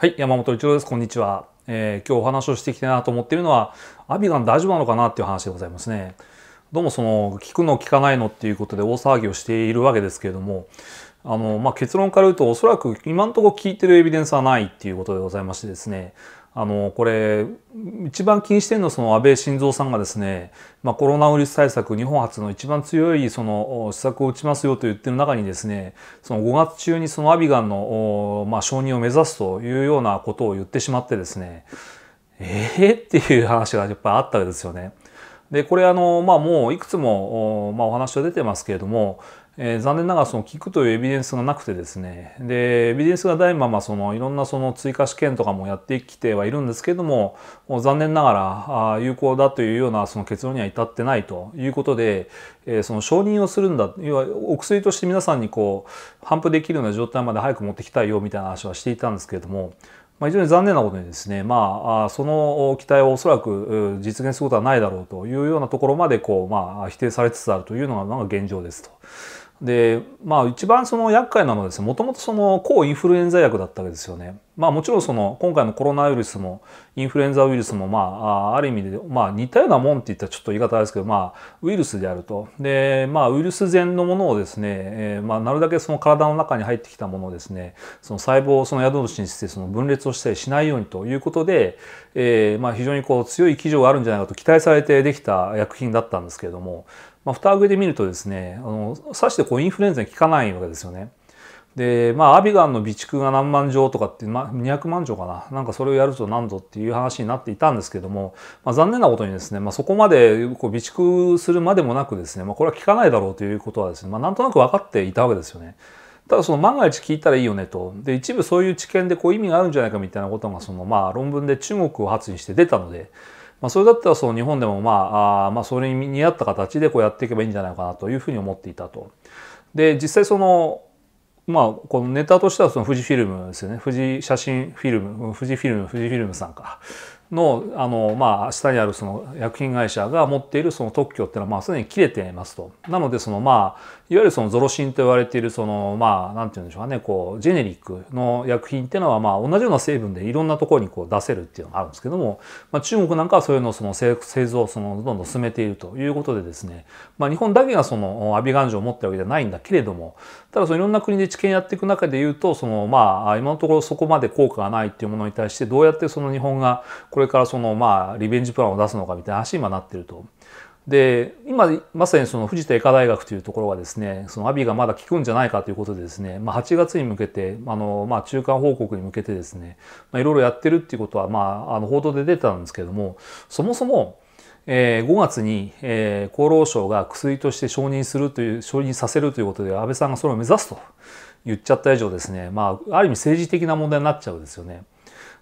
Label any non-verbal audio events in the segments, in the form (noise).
はい、山本一郎です。こんにちは。えー、今日お話をしていきたいなと思っているのは、アビガン大丈夫なのかなっていう話でございますね。どうもその、聞くの聞かないのっていうことで大騒ぎをしているわけですけれども、あの、まあ、結論から言うと、おそらく今のところ聞いてるエビデンスはないっていうことでございましてですね、あのこれ一番気にしてるのはその安倍晋三さんがですね、まあ、コロナウイルス対策日本初の一番強いその施策を打ちますよと言ってる中にですねその5月中にそのアビガンの、まあ、承認を目指すというようなことを言ってしまってですねええー、っていう話がやっぱりあったわけですよね。でこれあの、まあ、もういくつも、まあ、お話は出てますけれどもえー、残念ながらその聞くというエビデンスがなくてですねでエビデンスがないままそのいろんなその追加試験とかもやってきてはいるんですけれども残念ながらあ有効だというようなその結論には至ってないということで、えー、その承認をするんだ要はお薬として皆さんにこう反布できるような状態まで早く持ってきたいよみたいな話はしていたんですけれどもまあ、非常に残念なことにですね、まあ、その期待をおそらく実現することはないだろうというようなところまでこう、まあ、否定されつつあるというのが現状ですと。でまあ一番その厄介なのはもともとその抗インフルエンザ薬だったわけですよね。まあもちろんその今回のコロナウイルスもインフルエンザウイルスもまあある意味でまあ似たようなもんって言ったらちょっと言い方ですけどまあウイルスであると。でまあウイルス前のものをですね、えー、まあなるだけその体の中に入ってきたものをですねその細胞をその宿主にしてその分裂をしたりしないようにということで、えー、まあ非常にこう強い基準があるんじゃないかと期待されてできた薬品だったんですけれどもまあ、蓋上で見るとですねあのさしてこうインフルエンザに効かないわけですよね。でまあアビガンの備蓄が何万錠とかって、まあ、200万錠かななんかそれをやると何度っていう話になっていたんですけども、まあ、残念なことにですね、まあ、そこまでこう備蓄するまでもなくですね、まあ、これは効かないだろうということはですね、まあ、なんとなく分かっていたわけですよね。ただその万が一聞いたらいいよねとで一部そういう知見でこう意味があるんじゃないかみたいなことがそのまあ論文で中国を発にして出たのでまあ、それだったらその日本でも、まあ、あまあそれに見合った形でこうやっていけばいいんじゃないかなというふうに思っていたと。で実際そのまあ、このネタとしてはその富士フィルムですよね富士写真フィルム富士フィルム富士フィルムさんかのあの、まあ、下にあるその薬品会社が持っているその特許っていうのはまあすでに切れていますと。なのでそのまあいわゆるそのゾロシンと言われているそのまあんて言うんでしょうかねこうジェネリックの薬品っていうのはまあ同じような成分でいろんなところにこう出せるっていうのがあるんですけども、まあ、中国なんかはそういうのをその製造をそのどんどん進めているということでですね、まあ、日本だけがそのアビガンジを持ってるわけじゃないんだけれどもただそのいろんな国で治験やっていく中でいうとそのまあ今のところそこまで効果がないっていうものに対してどうやってその日本がこれからそのまあリベンジプランを出すのかみたいな話に今なってると。で今まさにその藤田医科大学というところはですねそのアビがまだ効くんじゃないかということでですね、まあ、8月に向けてあの、まあ、中間報告に向けてですね、まあ、いろいろやってるっていうことは、まあ、あの報道で出てたんですけどもそもそもえー、5月に、えー、厚労省が薬として承認するという承認させるということで安倍さんがそれを目指すと言っちゃった以上ですね、まあ、ある意味政治的な問題になっちゃうんですよね。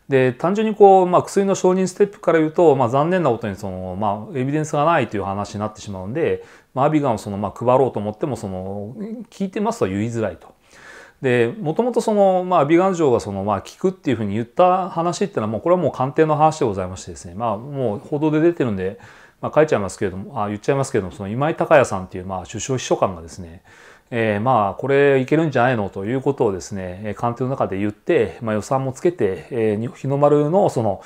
で単純にこう、まあ、薬の承認ステップから言うと、まあ、残念なことにその、まあ、エビデンスがないという話になってしまうんで、まあ、アビガンをその、まあ、配ろうと思ってもその聞いてますとは言いづらいと。でもともとその、まあ、アビガン錠がその、まあ、効くっていうふうに言った話っていうのはもうこれはもう官邸の話でございましてですね、まあ、もう報道で出てるんで、まあ、書いちゃいますけれどもあ言っちゃいますけれどもその今井隆也さんっていう、まあ、首相秘書官がですねえー、まあこれいけるんじゃないのということをですね官邸の中で言って、まあ、予算もつけて、えー、日の丸のその、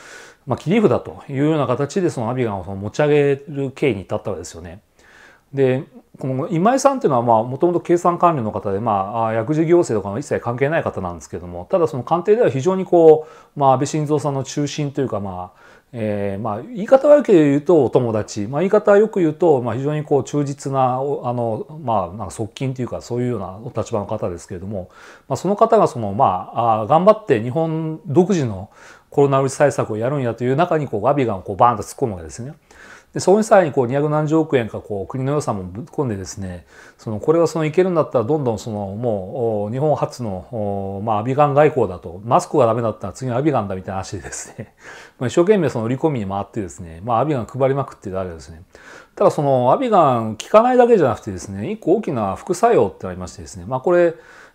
まあ、切り札というような形でそのアビガンをその持ち上げる経緯に至ったわけですよね。でこの今井さんっていうのはもともと計算官僚の方で、まあ、薬事行政とかの一切関係ない方なんですけどもただその官邸では非常にこう、まあ、安倍晋三さんの中心というか、まあえーまあ、言い方悪く言うとお友達、まあ、言い方よく言うと、まあ、非常にこう忠実なあの、まあ、なんか側近というかそういうようなお立場の方ですけれども、まあ、その方がその、まあ、あ頑張って日本独自のコロナウイルス対策をやるんやという中にこうガビがこうバーンと突っ込むわけですね。で、その際にこう2何0億円かこう国の予算もぶっ込んでですね、そのこれはそのいけるんだったらどんどんそのもう日本初の、まあ、アビガン外交だと、マスクがダメだったら次はアビガンだみたいな話でですね、(laughs) 一生懸命その売り込みに回ってですね、まあアビガン配りまくってたわけですね。ただそのアビガン効かないだけじゃなくてですね、一個大きな副作用ってありましてですね、まあこれ、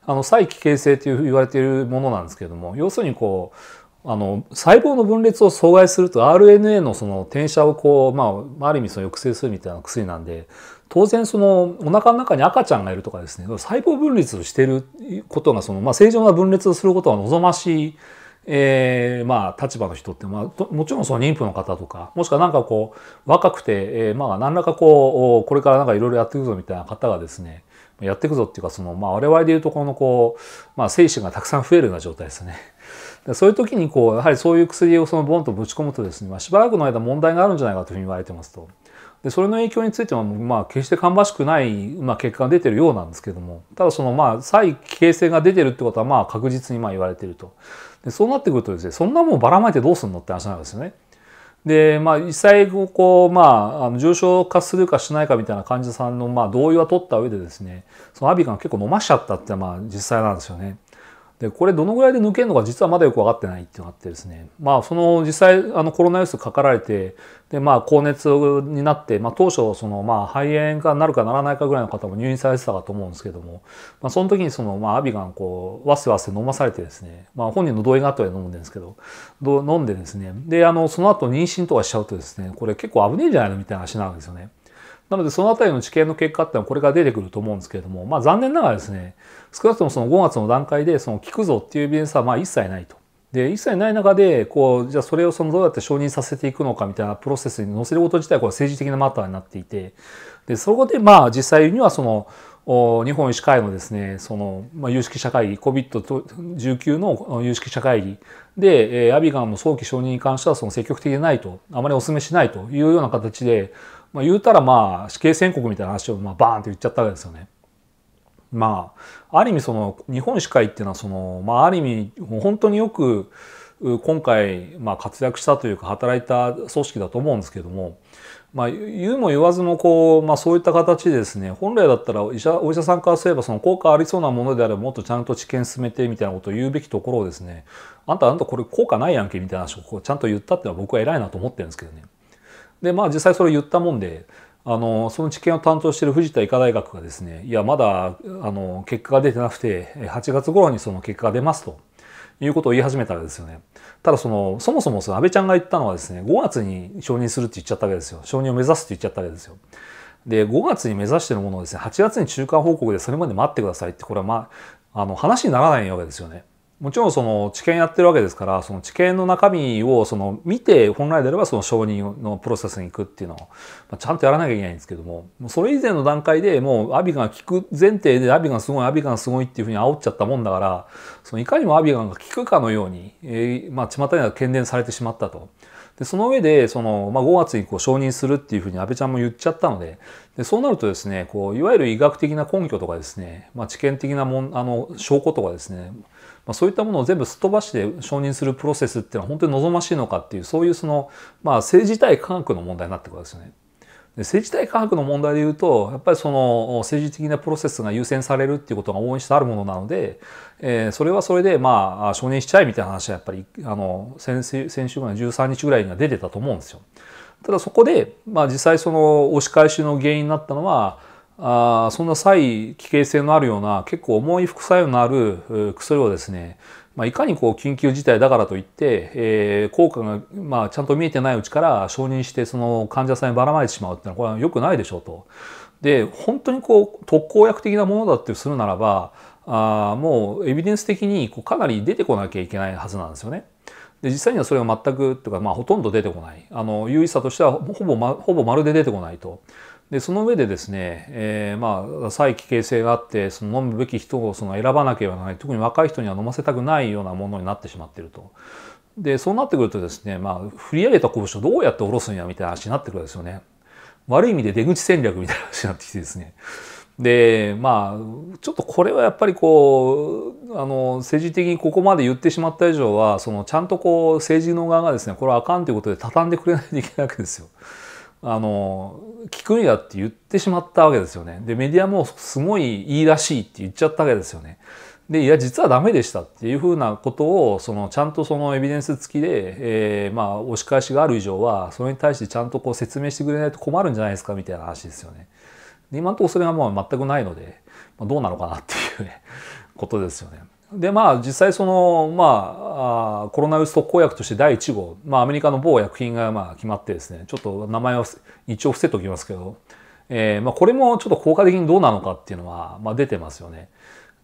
あの、再危険性という言われているものなんですけれども、要するにこう、あの細胞の分裂を阻害すると RNA のその転写をこう、まあ、ある意味その抑制するみたいな薬なんで当然そのおなかの中に赤ちゃんがいるとかですね細胞分裂をしていることがその、まあ、正常な分裂をすることは望ましい、えー、まあ立場の人って、まあ、もちろんその妊婦の方とかもしくはなんかこう若くて、えー、まあ何らかこうこれからなんかいろいろやっていくぞみたいな方がですねやっていくぞっていうかその、まあ、我々でいうとこのこう、まあ、精子がたくさん増えるような状態ですね。そういう時にこうやはりそういう薬をそのボンとぶち込むとですね、まあ、しばらくの間問題があるんじゃないかというふうに言われてますと。でそれの影響については、まあ、決して芳しくない、まあ、結果が出てるようなんですけどもただそのまあ再形成性が出てるってことはまあ確実にまあ言われてるとでそうなってくるとですねそんなもんばらまいてどうすんのって話なんですよね。でまあ、実際こう、まあ、重症化するかしないかみたいな患者さんのまあ同意は取った上でですねそのアビガン結構飲ましちゃったってまあ実際なんですよね。でこれどのぐらいで抜けるのか実はまだよく分かってないっていうのがあってですねまあその実際あのコロナウイルスかかられてでまあ高熱になって、まあ、当初そのまあ肺炎かなるかならないかぐらいの方も入院されてたかと思うんですけども、まあ、その時にそのまあアビガンこうわせわせ飲まされてですね、まあ、本人の同意があったら飲むんですけどど飲んでですねであのその後妊娠とかしちゃうとですねこれ結構危ねえんじゃないのみたいな話になるんですよね。なのでそのあたりの知見の結果っていうのはこれから出てくると思うんですけれども、まあ残念ながらですね、少なくともその5月の段階でその聞くぞっていうビデンスはまあ一切ないと。で、一切ない中で、こう、じゃあそれをそのどうやって承認させていくのかみたいなプロセスに載せること自体、これ政治的なマターになっていて、で、そこでまあ実際にはその、日本医師会のですね、その、まあ、有識者会議、COVID-19 の有識者会議で、アビガンの早期承認に関しては、その積極的でないと、あまりお勧めしないというような形で、まあ、言うたらまあ死刑宣告みたいな話をまあバーンって言っちゃったわけですよね。まあ、ある意味その日本歯科医っていうのはその、まあ、ある意味本当によく今回まあ活躍したというか働いた組織だと思うんですけども、まあ、言うも言わずもこう、まあ、そういった形でですね本来だったら医者お医者さんからすればその効果ありそうなものであればもっとちゃんと治験進めてみたいなことを言うべきところをですねあんたあんたこれ効果ないやんけみたいな話をこうちゃんと言ったってのは僕は偉いなと思ってるんですけどね。でまあ実際それを言ったもんであのその治験を担当している藤田医科大学がですねいやまだあの結果が出てなくて8月頃にその結果が出ますということを言い始めたわけですよね。ただそのそもそもその安倍ちゃんが言ったのはですね5月に承認するって言っちゃったわけですよ承認を目指すって言っちゃったわけですよ。で5月に目指してるものをですね8月に中間報告でそれまで待ってくださいってこれはまああの話にならないわけですよね。もちろんその治験やってるわけですからその治験の中身をその見て本来であればその承認のプロセスに行くっていうのを、まあ、ちゃんとやらなきゃいけないんですけどもそれ以前の段階でもうアビガン効く前提でアビガンすごいアビガンすごいっていうふうに煽っちゃったもんだからそのいかにもアビガンが効くかのように、えまあ巷には喧伝されてしまったと。で、その上で、その、まあ、5月にこう承認するっていうふうに安倍ちゃんも言っちゃったので、でそうなるとですね、こう、いわゆる医学的な根拠とかですね、まあ、知見的なもん、あの、証拠とかですね、まあ、そういったものを全部すっ飛ばして承認するプロセスっていうのは本当に望ましいのかっていう、そういうその、まあ、政治対科学の問題になってくるわけですよね。政治体科学の問題で言うとやっぱりその政治的なプロセスが優先されるっていうことが応援してあるものなので、えー、それはそれでまあ承認しちゃえみたいな話はやっぱりあの先先週ぐらいの13日ぐらいには出てたと思うんですよ。ただそこで、まあ、実際その押し返しの原因になったのはあそんな際危険性のあるような結構重い副作用のある薬をですね、まあ、いかにこう緊急事態だからといって、えー、効果が、まあ、ちゃんと見えてないうちから承認してその患者さんにばらまいてしまうっていうのはこれは良くないでしょうと。で本当にこう特効薬的なものだってするならばあもうエビデンス的にこうかなり出てこなきゃいけないはずなんですよね。で実際にはそれが全くというか、まあ、ほとんど出てこないあの有意差としてはほぼ,、ま、ほぼまるで出てこないとでその上でですね、えー、まあ再危険性があってその飲むべき人をその選ばなければならない特に若い人には飲ませたくないようなものになってしまっていると。でそうなってくるとですね、まあ、振り上げた拳をどうやって下ろすんやみたいな話になってくるんですよね。悪い意味で出口戦略みたいな話になってきてですね。でまあちょっとこれはやっぱりこうあの政治的にここまで言ってしまった以上はそのちゃんとこう政治の側がですねこれはあかんということで畳んでくれないといけないわけですよ。あの聞くんやって言ってしまったわけですよね。でメディアもすごいいいらしいって言っちゃったわけですよね。でいや実はダメでしたっていうふうなことをそのちゃんとそのエビデンス付きで、えー、まあ押し返しがある以上はそれに対してちゃんとこう説明してくれないと困るんじゃないですかみたいな話ですよね。で今のところそれがもう全くないので、まあ、どうなのかなっていう、ね、ことですよね。でまあ実際そのまあコロナウイルス特効薬として第1号、まあ、アメリカの某薬品がまあ決まってですねちょっと名前を一応伏せておきますけど、えーまあ、これもちょっと効果的にどうなのかっていうのは、まあ、出てますよね。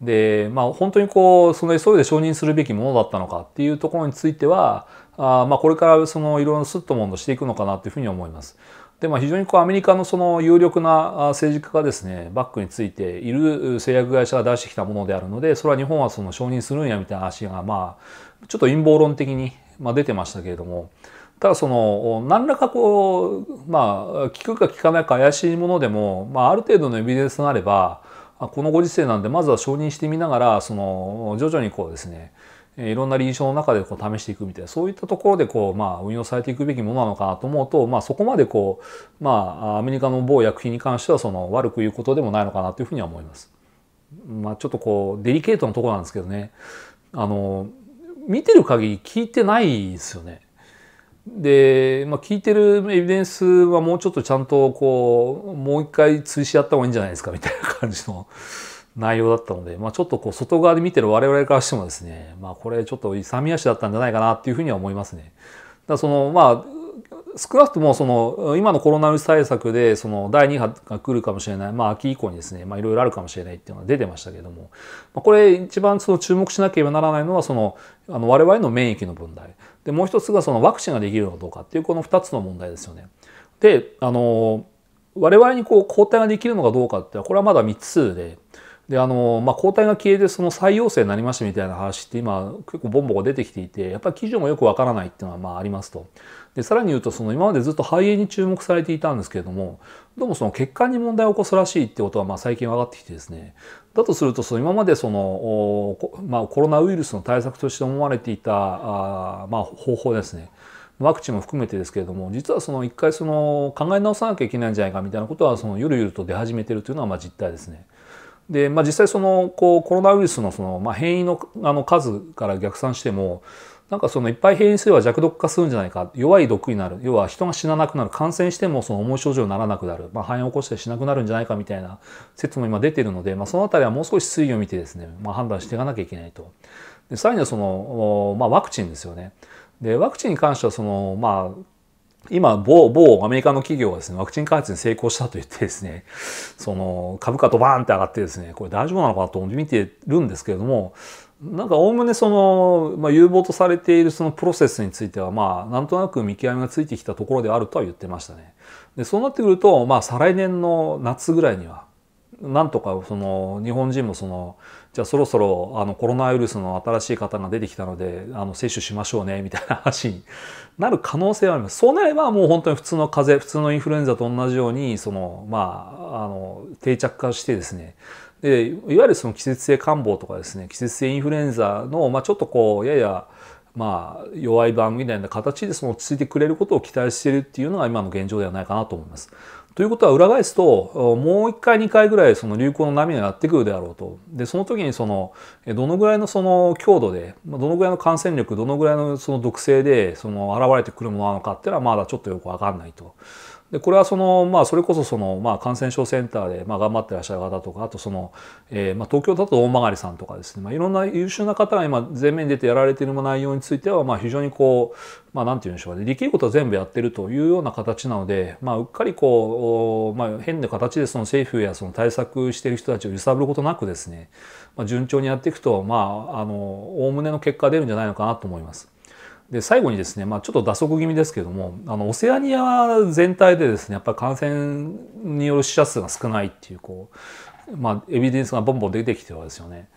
でまあ本当にこうその急いで承認するべきものだったのかっていうところについてはあまあこれからそのいろいろすっと問答していくのかなというふうに思います。でまあ、非常にこうアメリカのその有力な政治家がですねバックについている製薬会社が出してきたものであるのでそれは日本はその承認するんやみたいな話がまあちょっと陰謀論的に出てましたけれどもただその何らかこうまあ聞くか聞かないか怪しいものでも、まあ、ある程度のエビデンスがあればこのご時世なんでまずは承認してみながらその徐々にこうですねいろんな臨床の中でこう試していくみたいなそういったところでこう、まあ、運用されていくべきものなのかなと思うと、まあ、そこまでこう、まあ、アメリカの某薬品に関してはその悪く言うことでもないのかなというふうには思います。まあ、ちょっとこうデリケートなところなんですけどねあの見てる限り聞いてないですよね。で、まあ、聞いてるエビデンスはもうちょっとちゃんとこうもう一回追試やった方がいいんじゃないですかみたいな感じの。内容だったので、まあ、ちょっとこう外側で見てる我々からしてもですね、まあ、これちょっと勇み足だったんじゃないかなっていうふうには思いますね。だそのまあ少なくともその今のコロナウイルス対策でその第2波が来るかもしれない、まあ、秋以降にですね、まあ、いろいろあるかもしれないっていうのは出てましたけれども、まあ、これ一番その注目しなければならないのはそのあの我々の免疫の問題でもう一つがそのワクチンができるのかどうかっていうこの2つの問題ですよね。であの我々にこう抗体ができるのかどうかってこれはまだ3つでであのまあ、抗体が消えてその再陽性になりましたみたいな話って今結構ボンボコ出てきていてやっぱり基準もよくわからないっていうのはまあありますとでさらに言うとその今までずっと肺炎に注目されていたんですけれどもどうもその血管に問題を起こすらしいってことはまあ最近分かってきてですねだとするとその今までその、まあ、コロナウイルスの対策として思われていたあ、まあ、方法ですねワクチンも含めてですけれども実はその一回その考え直さなきゃいけないんじゃないかみたいなことはそのゆるゆると出始めてるというのはまあ実態ですね。で、まあ、実際そのこうコロナウイルスのその、まあ、変異のあの数から逆算してもなんかそのいっぱい変異すれば弱毒化するんじゃないか弱い毒になる要は人が死ななくなる感染してもその重い症状にならなくなる、まあ、肺炎を起こしてしなくなるんじゃないかみたいな説も今出てるので、まあ、その辺りはもう少し推移を見てですね、まあ、判断していかなきゃいけないと。でさらにはその、まあ、ワクチンですよね。でワクチンに関してはその、まあ、今、某、某アメリカの企業がですね、ワクチン開発に成功したと言ってですね、その株価とバーンって上がってですね、これ大丈夫なのかなと思って見てるんですけれども、なんかおおむねその、まあ、有望とされているそのプロセスについては、まあ、なんとなく見極めがついてきたところであるとは言ってましたね。で、そうなってくると、まあ、再来年の夏ぐらいには、なんとかその日本人もそのじゃあそろそろあのコロナウイルスの新しい方が出てきたのであの接種しましょうねみたいな話になる可能性はありますそうなればもう本当に普通の風邪普通のインフルエンザと同じようにそのまああの定着化してですねでいわゆるその季節性感冒とかですね季節性インフルエンザの、まあ、ちょっとこうややまあ、弱い版みたいな形でその落ち着いてくれることを期待しているっていうのが今の現状ではないかなと思います。ということは裏返すともう1回2回ぐらいその流行の波がやってくるであろうとでその時にそのどのぐらいのその強度でどのぐらいの感染力どのぐらいのその毒性でその現れてくるものなのかっていうのはまだちょっとよく分かんないと。でこれはその、まあ、それこそその、まあ、感染症センターで、まあ、頑張ってらっしゃる方とかあとその、えーまあ、東京だと大曲さんとかですね、まあ、いろんな優秀な方が今前面に出てやられている内容については、まあ、非常にこう、まあ、なんて言うんでしょうねできることは全部やってるというような形なので、まあ、うっかりこう、まあ、変な形でその政府やその対策してる人たちを揺さぶることなくですね、まあ、順調にやっていくとまああの概ねの結果が出るんじゃないのかなと思います。で最後にですね、まあ、ちょっと打足気味ですけどもあのオセアニア全体でですねやっぱり感染による死者数が少ないっていうこう、まあ、エビデンスがボンボン出てきてるわけですよね。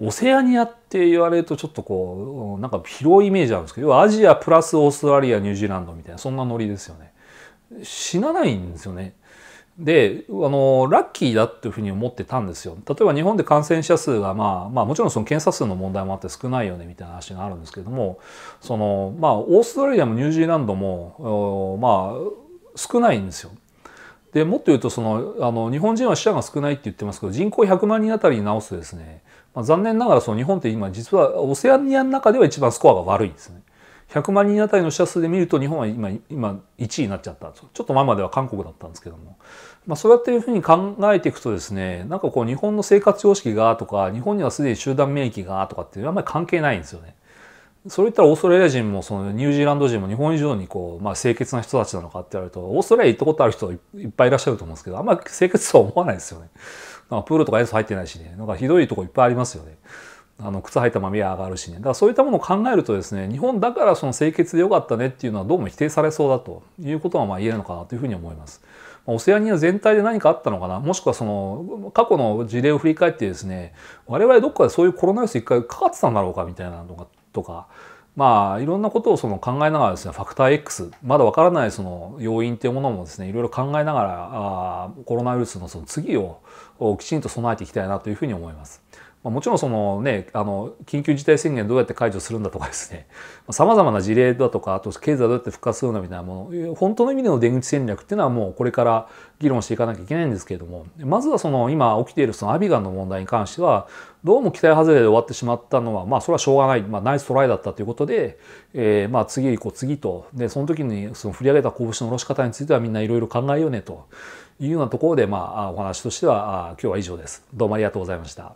オセアニアって言われるとちょっとこうなんか広いイメージあるんですけど要はアジアプラスオーストラリアニュージーランドみたいなそんなノリですよね。死なないんですよねであのラッキーだっていうふうに思ってたんですよ例えば日本で感染者数が、まあ、まあもちろんその検査数の問題もあって少ないよねみたいな話があるんですけどもその、まあ、オーストラリアもニュージーランドも、まあ、少ないんですよ。でもっと言うとそのあの日本人は死者が少ないって言ってますけど人口100万人あたりに直すとですね、まあ、残念ながらその日本って今実はオセアニアの中では一番スコアが悪いんですね。100万人あたりの死者数で見ると日本は今今1位になっちゃったちょっと前までは韓国だったんですけども、まあ、そうやっていうふうに考えていくとですねなんかこう日本の生活様式がとか日本にはすでに集団免疫がとかっていうのはあんまり関係ないんですよね。それ言ったらオーストラリア人もそのニュージーランド人も日本以上にこう、まあ、清潔な人たちなのかって言われるとオーストラリア行ったことある人いっぱいいらっしゃると思うんですけどあんまり清潔とは思わないですよね。なんかプールとかエース入ってないしねなんかひどいとこいっぱいありますよね。あの靴履いたまま上がるしねだからそういったものを考えるとですね日本だからその清潔でよかったねっていうのはどうも否定されそうだということがまあ言えるのかなというふうに思います。オセアニア全体で何かあったのかなもしくはその過去の事例を振り返ってですね我々どっかでそういうコロナウイルス一回かかってたんだろうかみたいなのがとかまあいろんなことをその考えながらですねファクター X まだわからないその要因っていうものもですねいろいろ考えながらあコロナウイルスのその次をきちんと備えていきたいなというふうに思います。まあ、もちろんそのねあの緊急事態宣言どうやって解除するんだとかですねさ (laughs) まざ、まな事例だとかあと経済どうやって復活するんだみたいなもの本当の意味での出口戦略っていうのはもうこれから議論していかなきゃいけないんですけれどもまずはその今起きているそのアビガンの問題に関してはどうも期待外れで終わってしまったのはまあそれはしょうがない、まあ、ナイストライだったということで、えー、まあ次こう、次とでその時にその振り上げた拳の下ろし方についてはみんないろいろ考えようねというようなところで、まあ、お話としては今日は以上です。どうもありがとうございました。